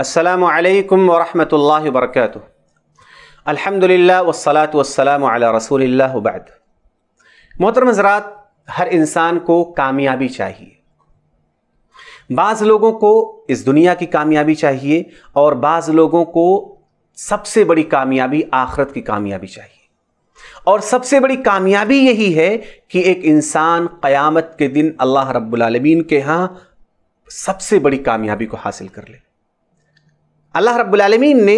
असलकम वरहमल वर्क अल्हम्दुलिल्लाह वसलात वसलाम अला रसूल वबैद मोहतरम हजरात हर इंसान को कामयाबी चाहिए बाज़ लोगों को इस दुनिया की कामयाबी चाहिए और बाज़ लोगों को सबसे बड़ी कामयाबी आखरत की कामयाबी चाहिए और सबसे बड़ी कामयाबी यही है कि एक इंसान क़यामत के दिन अल्लाह रब्बुल रबालमीन के यहाँ सबसे बड़ी कामयाबी को हासिल कर ले अल्लाह रब्लमीन ने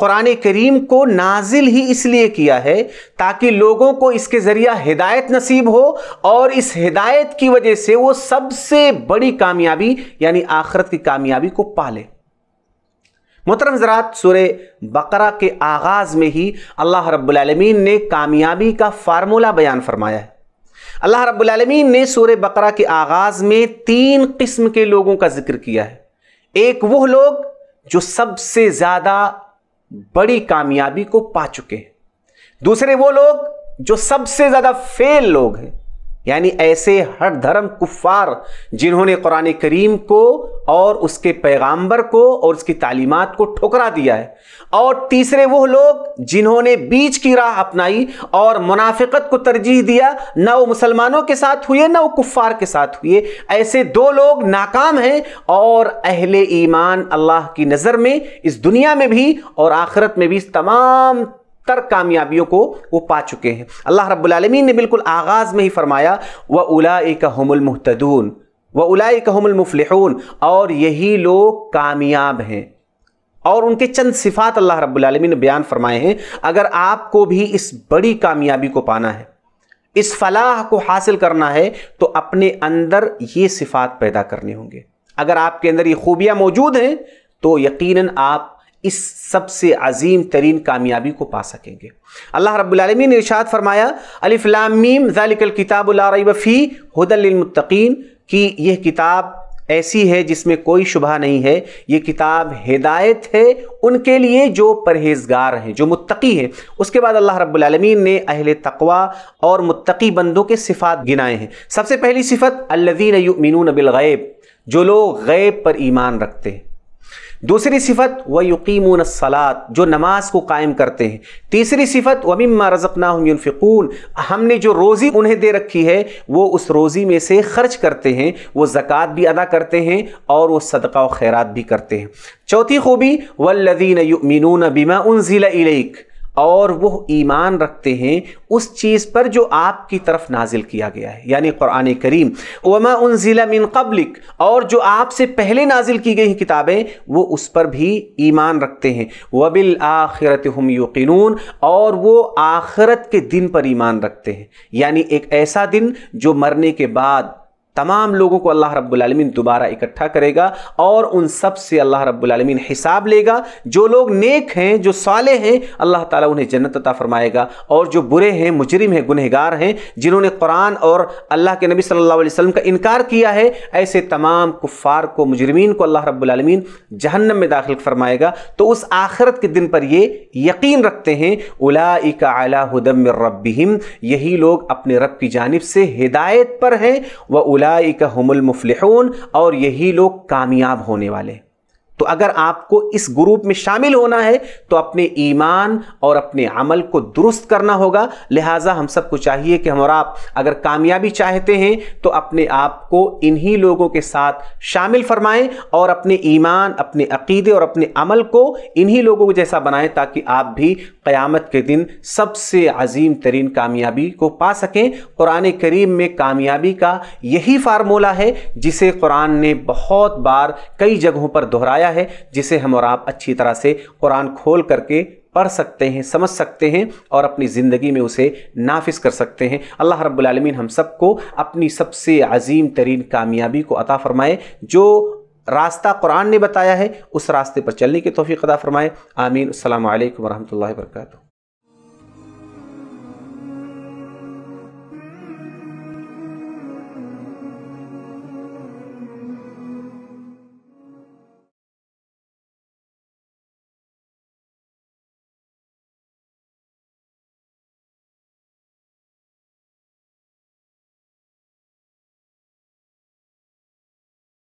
क़ुरान करीम को नाजिल ही इसलिए किया है ताकि लोगों को इसके ज़रिया हिदायत नसीब हो और इस हिदायत की वजह से वो सबसे बड़ी कामयाबी यानी आखरत की कामयाबी को पाले मोहतरम ज़रात सुर बकरा के आगाज़ में ही अल्लाह रब्लम ने कामयाबी का फार्मूला बयान फरमाया है अल्लाह रब्बुलमीन ने सूर बकरा के आगाज़ में तीन किस्म के लोगों का जिक्र किया है एक वह लोग जो सबसे ज्यादा बड़ी कामयाबी को पा चुके हैं दूसरे वो लोग जो सबसे ज्यादा फेल लोग हैं यानी ऐसे हर धर्म कुफ़ार जिन्होंने कुरान करीम को और उसके पैगाम्बर को और उसकी तालीमत को ठुकरा दिया है और तीसरे वो लोग जिन्होंने बीच की राह अपनाई और मुनाफिकत को तरजीह दिया ना वो मुसलमानों के साथ हुए ना वो कुफ़ार के साथ हुए ऐसे दो लोग नाकाम हैं और अहले ईमान अल्लाह की नज़र में इस दुनिया में भी और आखिरत में भी तमाम तर कामयाबियों को वो पा चुके हैं अल्लाह रबालमी ने बिल्कुल आगाज़ में ही फरमाया व उलाइक हमल मुहतदून व उलाइक हमल मुफलहून और यही लोग कामयाब हैं और उनके चंद सिफात अल्लाह रब्लमी ने बयान फरमाए हैं अगर आपको भी इस बड़ी कामयाबी को पाना है इस फलाह को हासिल करना है तो अपने अंदर ये सिफात पैदा करने होंगे अगर आपके अंदर ये खूबियाँ मौजूद हैं तो यकीनन आप इस सबसे अजीम तरीन कामयाबी को पा सकेंगे अल्लाह रब्लमी ने इर्शाद फरमाया अलिफ्लामीम ज़ालिकल किताबुलफ़ी हदलमतकीन की यह किताब ऐसी है जिसमें कोई शुबा नहीं है ये किताब हिदायत है उनके लिए जो परहेजगार हैं जो मुत्तकी हैं उसके बाद अल्लाह रब्लमीन ने अहिल तकवा और मुत्तकी बंदों के सिफ़ात गिनाए हैं सबसे पहली सिफत अल्लवीन नबिल ग़ैब जो लोग गैब पर ईमान रखते हैं दूसरी सिफत व यकीमून सलात जो नमाज को कायम करते हैं तीसरी सिफत वमिम्मा रज़कना हमफ़िकून हमने जो रोज़ी उन्हें दे रखी है वो उस रोज़ी में से खर्च करते हैं वो ज़क़़त भी अदा करते हैं और वह सदका व खैरत भी करते हैं चौथी खूबी वल्लदीन युमिनून बीमा उन ज़िला इलेक और वह ईमान रखते हैं उस चीज़ पर जो आपकी तरफ नाजिल किया गया है यानी क़ुरान करीम वमा उन ज़िला मिन कबलिक और जो आपसे पहले नाजिल की गई किताबें वो उस पर भी ईमान रखते हैं वबिल आखिरत हम यकीनून और वो आखिरत के दिन पर ईमान रखते हैं यानी एक ऐसा दिन जो मरने के बाद तमाम लोगों को अल्लाह रब्बुलमीन दोबारा इकट्ठा करेगा और उन सब से अल्लाह रब्बुलमीन हिसाब लेगा जो लोग नेक हैं जो साले हैं अल्लाह ताला उन्हें जन्नत अता फरमाएगा और जो बुरे हैं मुजरिम हैं गुनहगार हैं जिन्होंने कुरान और अल्लाह के नबी सल्लल्लाहु अलैहि वसल्लम का इनकार किया है ऐसे तमाम कुफ़ार को मुजरमीन को अल्लाह रब्बालमीन जहन्नम में दाखिल फरमाएगा तो उस आखिरत के दिन पर ये यकीन रखते हैं का अला हदम रबीम यही लोग अपने रब की जानब से हिदायत पर हैं व उलाइक हमल मुफलिहून और यही लोग कामयाब होने वाले तो अगर आपको इस ग्रुप में शामिल होना है तो अपने ईमान और अपने अमल को दुरुस्त करना होगा लिहाजा हम सबको चाहिए कि हम और आप अगर कामयाबी चाहते हैं तो अपने आप को इन्हीं लोगों के साथ शामिल फरमाएं और अपने ईमान अपने अकीदे और अपने अमल को इन्हीं लोगों को जैसा बनाएं ताकि आप भी क़यामत के दिन सबसे अजीम तरीन कामयाबी को पा सकें कुरान करीम में कामयाबी का यही फार्मूला है जिसे कुरान ने बहुत बार कई जगहों पर दोहराया किया है जिसे हम और आप अच्छी तरह से कुरान खोल करके पढ़ सकते हैं समझ सकते हैं और अपनी ज़िंदगी में उसे नाफिस कर सकते हैं अल्लाह रब्बुल हम सबको अपनी सबसे अजीम तरीन कामयाबी को अता फरमाए जो रास्ता कुरान ने बताया है उस रास्ते पर चलने की तोफ़ी अदा फरमाए आमीन अल्लाम वरहमल वर्का